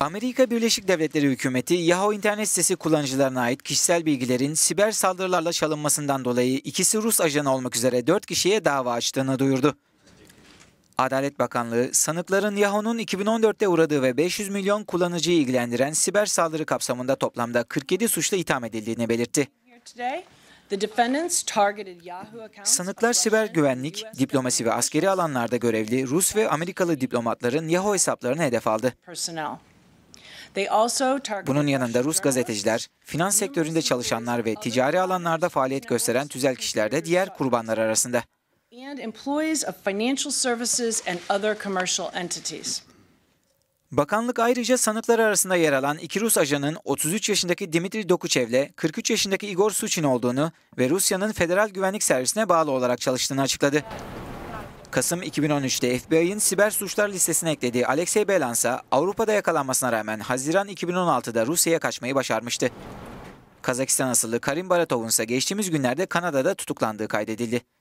Amerika Birleşik Devletleri hükümeti Yahoo internet sitesi kullanıcılarına ait kişisel bilgilerin siber saldırılarla çalınmasından dolayı ikisi Rus ajanı olmak üzere 4 kişiye dava açtığını duyurdu. Adalet Bakanlığı, sanıkların Yahoo'nun 2014'te uğradığı ve 500 milyon kullanıcıyı ilgilendiren siber saldırı kapsamında toplamda 47 suçla itham edildiğini belirtti. Sanıklar siber güvenlik, diplomasi ve askeri alanlarda görevli Rus ve Amerikalı diplomatların Yahoo hesaplarını hedef aldı. Bunun yanında Rus gazeteciler, finans sektöründe çalışanlar ve ticari alanlarda faaliyet gösteren tüzel kişiler de diğer kurbanlar arasında. Bakanlık ayrıca sanıklar arasında yer alan iki Rus ajanın 33 yaşındaki Dimitri Dokuchev'le 43 yaşındaki Igor Suchin olduğunu ve Rusya'nın Federal Güvenlik Servisine bağlı olarak çalıştığını açıkladı. Kasım 2013'te FBI'ın siber suçlar listesine eklediği Alexey Belansa Avrupa'da yakalanmasına rağmen Haziran 2016'da Rusya'ya kaçmayı başarmıştı. Kazakistan asıllı Karim Baratov'un ise geçtiğimiz günlerde Kanada'da tutuklandığı kaydedildi.